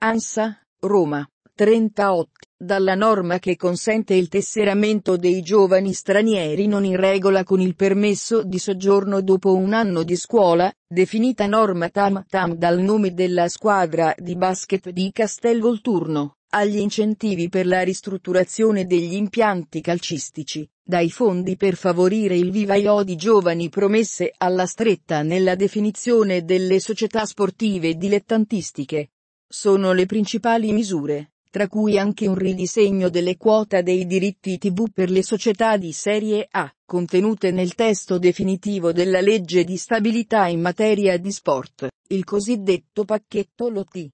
ANSA, Roma, 38, dalla norma che consente il tesseramento dei giovani stranieri non in regola con il permesso di soggiorno dopo un anno di scuola, definita norma Tam Tam dal nome della squadra di basket di Castel Volturno, agli incentivi per la ristrutturazione degli impianti calcistici, dai fondi per favorire il vivaio di giovani promesse alla stretta nella definizione delle società sportive dilettantistiche, sono le principali misure, tra cui anche un ridisegno delle quota dei diritti TV per le società di serie A, contenute nel testo definitivo della legge di stabilità in materia di sport, il cosiddetto pacchetto Lotti.